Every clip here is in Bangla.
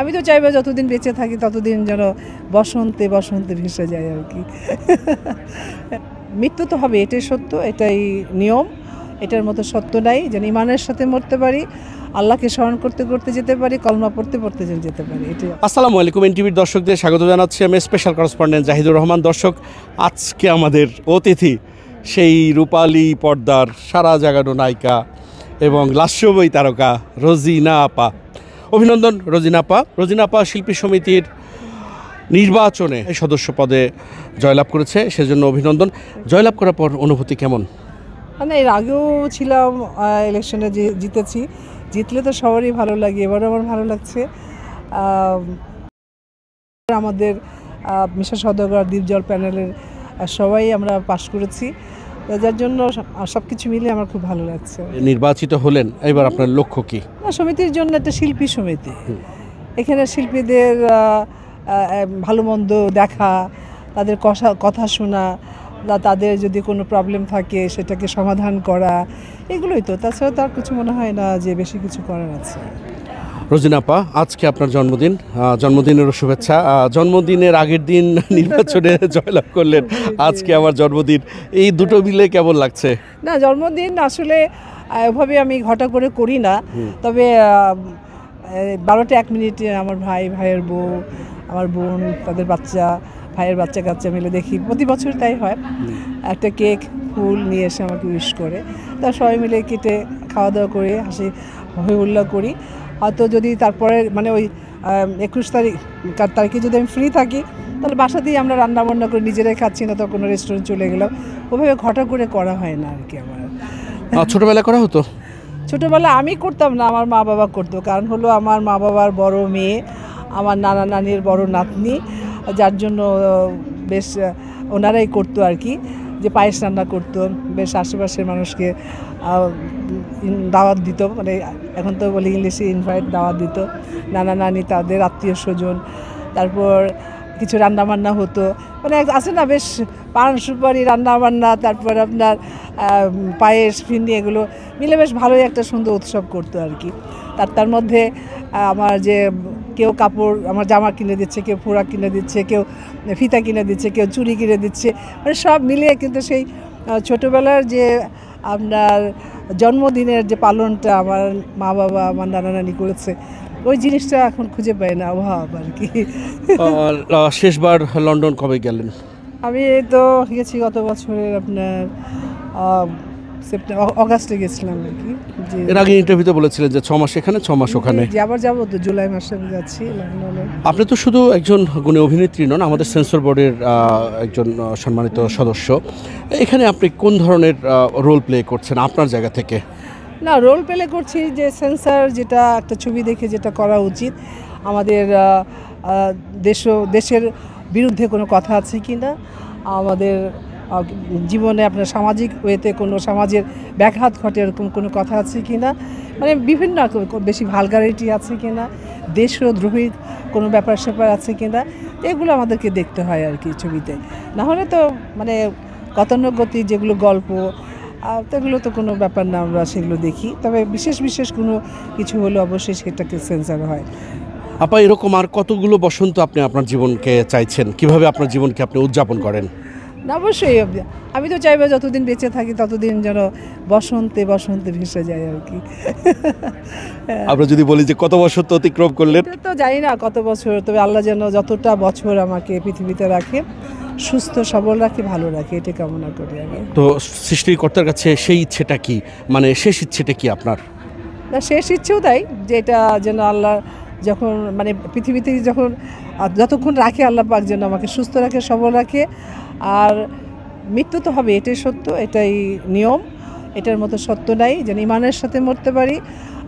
আমি তো চাইবো যতদিন বেঁচে থাকি ততদিন যেন বসন্তে বসন্তে ভেসে যায় আর কি মৃত্যু তো হবে এটাই সত্য এটাই নিয়ম এটার মতো সত্য নাই যেন ইমানের সাথে মরতে পারি আল্লাহকে স্মরণ করতে করতে যেতে পারি কলমা পড়তে পড়তে যেন যেতে পারি এটাই আসসালামু আলাইকুম টিভির দর্শকদের স্বাগত জানাচ্ছি আমি স্পেশাল করসপন্ডেন্ট জাহিদুর রহমান দর্শক আজকে আমাদের অতিথি সেই রূপালী পর্দার সারা জাগানো নায়িকা এবং লাস্যবই তারকা রোজিনা আপা অভিনন্দন রোজিনাপা রোজিনাপা শিল্পী সমিতির নির্বাচনে সদস্য পদে জয়লাভ করেছে সেজন্য অভিনন্দন জয়লাভ করার পর অনুভূতি কেমন মানে এর আগেও ছিলাম ইলেকশনে জিতেছি জিতলে তো সবারই ভালো লাগে এবারও আমার ভালো লাগছে আমাদের মিশা সদগর জল প্যানেলের সবাই আমরা পাশ করেছি যার জন্য সব কিছু মিলে আমার খুব ভালো লাগছে নির্বাচিত হলেন এবার আপনার লক্ষ্য কি সমিতির জন্য একটা শিল্পী সমিতি এখানে শিল্পীদের ভালো মন্দ দেখা তাদের কথা কথা শোনা বা তাদের যদি কোনো প্রবলেম থাকে সেটাকে সমাধান করা এগুলোই তো তাছাড়া তার কিছু মনে হয় না যে বেশি কিছু করার আছে রোজিনাপা আজকে আপনার জন্মদিন জন্মদিনেরও শুভেচ্ছা জন্মদিনের আগের দিন নির্বাচনে জয়লাভ করলেন আজকে আমার জন্মদিন এই দুটো মিলে কেমন লাগছে না জন্মদিন আসলে ওভাবে আমি ঘটা করে করি না তবে বারোটা এক মিনিটে আমার ভাই ভাইয়ের বউ আমার বোন তাদের বাচ্চা ভাইয়ের বাচ্চা কাচ্চা মিলে দেখি প্রতি বছর তাই হয় একটা কেক ফুল নিয়ে এসে আমাকে উইশ করে তা সবাই মিলে কেটে খাওয়া দাওয়া করে হাসি হই হুল্লা করি হয়তো যদি তারপরে মানে ওই একুশ তারিখ তারিখে যদি আমি ফ্রি থাকি তাহলে বাসা দিয়ে আমরা রান্না বান্না করে নিজেরাই খাচ্ছি না তো কোনো রেস্টুরেন্ট চলে গেলাম ওভাবে ঘটা করে করা হয় না আর কি আমার ছোটোবেলা করা হতো ছোটোবেলা আমি করতাম না আমার মা বাবা করতো কারণ হলো আমার মা বাবার বড় মেয়ে আমার নানা নানির বড় নাতনি যার জন্য বেশ ওনারাই করতো আর কি যে পায়েস রান্না করতো বেশ আশেপাশের মানুষকে দাওয়াত দিত মানে এখন তো বলি ইংলিশে ইনভাইট দাওয়াত দিত নানা নানি তাদের আত্মীয় স্বজন তারপর কিছু রান্নাবান্না হতো মানে আছে না বেশ পান সুপারি রান্নাবান্না তারপর আপনার পায়েস ফিন্দি এগুলো মিলে বেশ ভালোই একটা সুন্দর উৎসব করতো আর কি তার তার মধ্যে আমার যে কেউ কাপড় আমার জামা কিনে দিচ্ছে কেউ ফোড়া কিনে দিচ্ছে কেউ ফিতা কিনে দিচ্ছে কেউ চুরি কিনে দিচ্ছে মানে সব মিলিয়ে কিন্তু সেই ছোটোবেলার যে আপনার জন্মদিনের যে পালনটা আমার মা বাবা আমার নানা নানি করেছে ওই জিনিসটা এখন খুঁজে পাই না অভাব আর কি শেষবার লন্ডন কবে গেলেন আমি তো গেছি গত বছরের আপনার সেপ্টেম্বর অগাস্টে গেছিলাম আর কি যে এর আগে ইন্টারভিউতে বলেছিলেন যে ছ মাস এখানে ছ মাস ওখানে যে আবার যাবো তো জুলাই মাসে আমি যাচ্ছি আপনি তো শুধু একজন গুণী অভিনেত্রী নন আমাদের সেন্সর বোর্ডের একজন সম্মানিত সদস্য এখানে আপনি কোন ধরনের রোল প্লে করছেন আপনার জায়গা থেকে না রোল প্লে করছি যে সেন্সার যেটা একটা ছবি দেখে যেটা করা উচিত আমাদের দেশ দেশের বিরুদ্ধে কোনো কথা আছে কি না আমাদের জীবনে আপনার সামাজিক ওয়েতে কোনো সমাজের ব্যাঘাত ঘটে এরকম কোনো কথা আছে কি না মানে বিভিন্ন বেশি ভালগারিটি আছে কি না দেশদ্রোহী কোনো ব্যাপার স্যাপার আছে কি না এগুলো আমাদেরকে দেখতে হয় আর কি ছবিতে নাহলে তো মানে গতানুগতিক যেগুলো গল্প এগুলো তো কোনো ব্যাপার না আমরা সেগুলো দেখি তবে বিশেষ বিশেষ কোনো কিছু হলে অবশ্যই সেটাকে সেন্সার হয় আপা এরকম আর কতগুলো বসন্ত আপনি আপনার জীবনকে চাইছেন কিভাবে আপনার জীবনকে আপনি উদযাপন করেন অবশ্যই আমি তো চাইবো যতদিন বেঁচে থাকি ততদিন যেন বসন্তে বসন্তে ভেসে যায় আর কি হ্যাঁ। আমরা যদি বলি যে কত বছর তো অতিক্রম করলেন তো জানি না কত বছর তবে আল্লাহ যেন যতটা বছর আমাকে পৃথিবীতে রাখে সুস্থ সবল রাখি ভালো রাখি এটা কামনা করি আমি তো সৃষ্টিকর্তার কাছে সেই ইচ্ছেটা কি মানে শেষ ইচ্ছেটা কি আপনার না শেষ ইচ্ছেও তাই যেটা যেন আল্লাহ যখন মানে পৃথিবীতে যখন যতক্ষণ রাখে আল্লাহ পাক যেন আমাকে সুস্থ রাখে সবল রাখে আর মৃত্যু তো হবে এটাই সত্য এটাই নিয়ম এটার মতো সত্য নাই যেন ইমানের সাথে মরতে পারি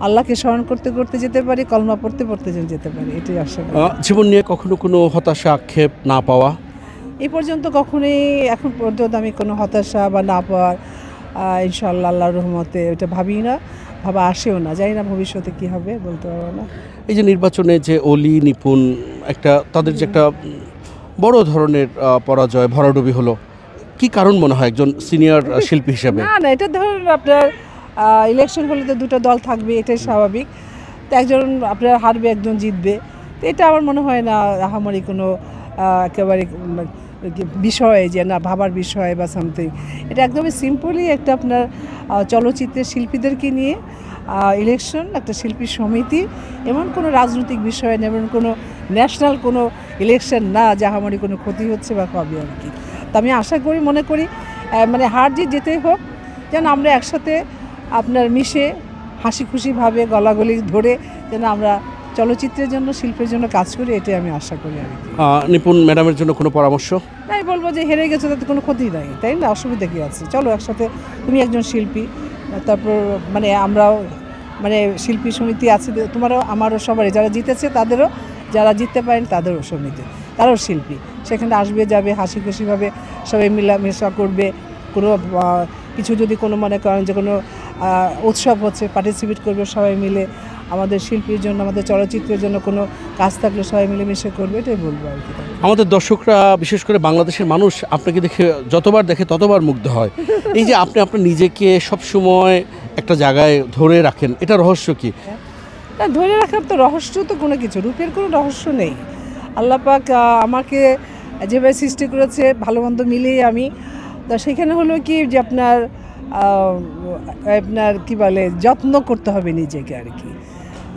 আল্লাহকে স্মরণ করতে করতে যেতে পারি কলমা পড়তে পড়তে যেন যেতে পারি এটাই আশা জীবন নিয়ে কখনো কোনো হতাশা আক্ষেপ না পাওয়া এ পর্যন্ত কখনোই এখন পর্যন্ত আমি কোনো হতাশা বা না পাওয়ার ইনশাল্লাহ আল্লাহ রহমতে ওইটা ভাবি না ভাবা আসেও না জানি না ভবিষ্যতে কি হবে বলতে পারবো না এই যে নির্বাচনে যে অলি নিপুণ একটা তাদের যে একটা বড় ধরনের পরাজয় ভরাডুবি হলো কি কারণ মনে হয় একজন সিনিয়র শিল্পী হিসেবে না না এটা ধরুন আপনার ইলেকশন হলে তো দুটো দল থাকবে এটাই স্বাভাবিক তো একজন আপনার হারবে একজন জিতবে তো এটা আমার মনে হয় না আহামারি কোনো একেবারে মানে বিষয় যে না ভাবার বিষয় বা সামথিং এটা একদমই সিম্পলি একটা আপনার চলচ্চিত্রের শিল্পীদেরকে নিয়ে ইলেকশন একটা শিল্পী সমিতি এমন কোনো রাজনৈতিক বিষয় না এমন কোনো ন্যাশনাল কোনো ইলেকশন না জাহামারি কোনো ক্ষতি হচ্ছে বা কবে আর কি তো আমি আশা করি মনে করি মানে হার জিত যেতেই হোক যেন আমরা একসাথে আপনার মিশে হাসি খুশিভাবে গলাগলি ধরে যেন আমরা চলচ্চিত্রের জন্য শিল্পের জন্য কাজ করি এটাই আমি আশা করি আর নিপুণ ম্যাডামের জন্য কোনো পরামর্শ তাই বলবো যে হেরে গেছে তাতে কোনো ক্ষতি নাই তাই না অসুবিধা কী আছে চলো একসাথে তুমি একজন শিল্পী তারপর মানে আমরাও মানে শিল্পী সমিতি আছে তোমারও আমারও সবারই যারা জিতেছে তাদেরও যারা জিততে পারেন তাদেরও সমিতি তারাও শিল্পী সেখানে আসবে যাবে হাসি খুশিভাবে সবাই মিলামেশা করবে কোনো কিছু যদি কোনো মনে করেন যে কোনো উৎসব হচ্ছে পার্টিসিপেট করবে সবাই মিলে আমাদের শিল্পীর জন্য আমাদের চলচ্চিত্রের জন্য কোনো কাজ থাকলে সবাই মিলেমিশে করবে এটাই বলবো আর কি আমাদের দর্শকরা বিশেষ করে বাংলাদেশের মানুষ আপনাকে দেখে যতবার দেখে ততবার মুগ্ধ হয় এই যে আপনি আপনার নিজেকে সবসময় একটা জায়গায় ধরে রাখেন এটা রহস্য কী না ধরে রাখার তো রহস্য তো কোনো কিছু রূপের কোনো রহস্য নেই আল্লাপাক আমাকে যেভাবে সৃষ্টি করেছে ভালো মন্দ মিলেই আমি তা সেখানে হলো কি যে আপনার আপনার কি বলে যত্ন করতে হবে নিজেকে আর কি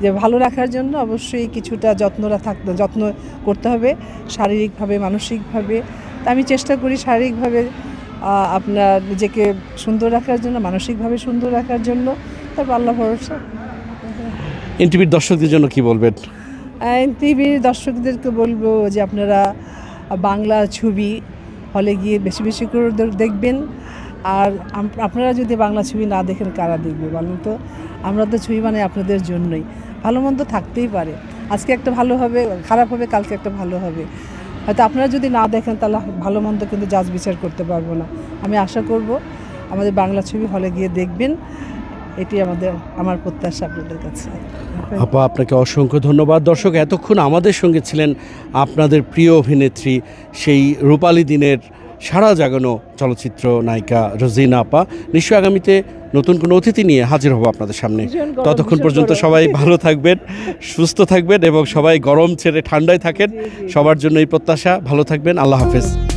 যে ভালো রাখার জন্য অবশ্যই কিছুটা যত্নরা থাক যত্ন করতে হবে শারীরিকভাবে মানসিকভাবে তা আমি চেষ্টা করি শারীরিকভাবে আপনার নিজেকে সুন্দর রাখার জন্য মানসিকভাবে সুন্দর রাখার জন্য তারপর আল্লাহ ভরসা এনটিভির দর্শকদের জন্য কি বলবেন এনটিভির দর্শকদেরকে বলবো যে আপনারা বাংলা ছবি হলে গিয়ে বেশি বেশি করে দেখবেন আর আপনারা যদি বাংলা ছবি না দেখেন কারা দেখবে বলুন তো আমরা তো ছবি মানে আপনাদের জন্যই ভালো মন্দ থাকতেই পারে আজকে একটা ভালো হবে খারাপ হবে কালকে একটা ভালো হবে হয়তো আপনারা যদি না দেখেন তাহলে ভালো মন্দ কিন্তু যাচ বিচার করতে পারবো না আমি আশা করব আমাদের বাংলা ছবি হলে গিয়ে দেখবেন এটি আমাদের আমার প্রত্যাশা আপনাদের কাছে আপা আপনাকে অসংখ্য ধন্যবাদ দর্শক এতক্ষণ আমাদের সঙ্গে ছিলেন আপনাদের প্রিয় অভিনেত্রী সেই রূপালী দিনের সারা জাগানো চলচ্চিত্র নায়িকা রোজিনা আপা নিশ্চয় আগামীতে নতুন কোনো অতিথি নিয়ে হাজির হব আপনাদের সামনে ততক্ষণ পর্যন্ত সবাই ভালো থাকবেন সুস্থ থাকবেন এবং সবাই গরম ছেড়ে ঠান্ডায় থাকেন সবার জন্য এই প্রত্যাশা ভালো থাকবেন আল্লাহ হাফেজ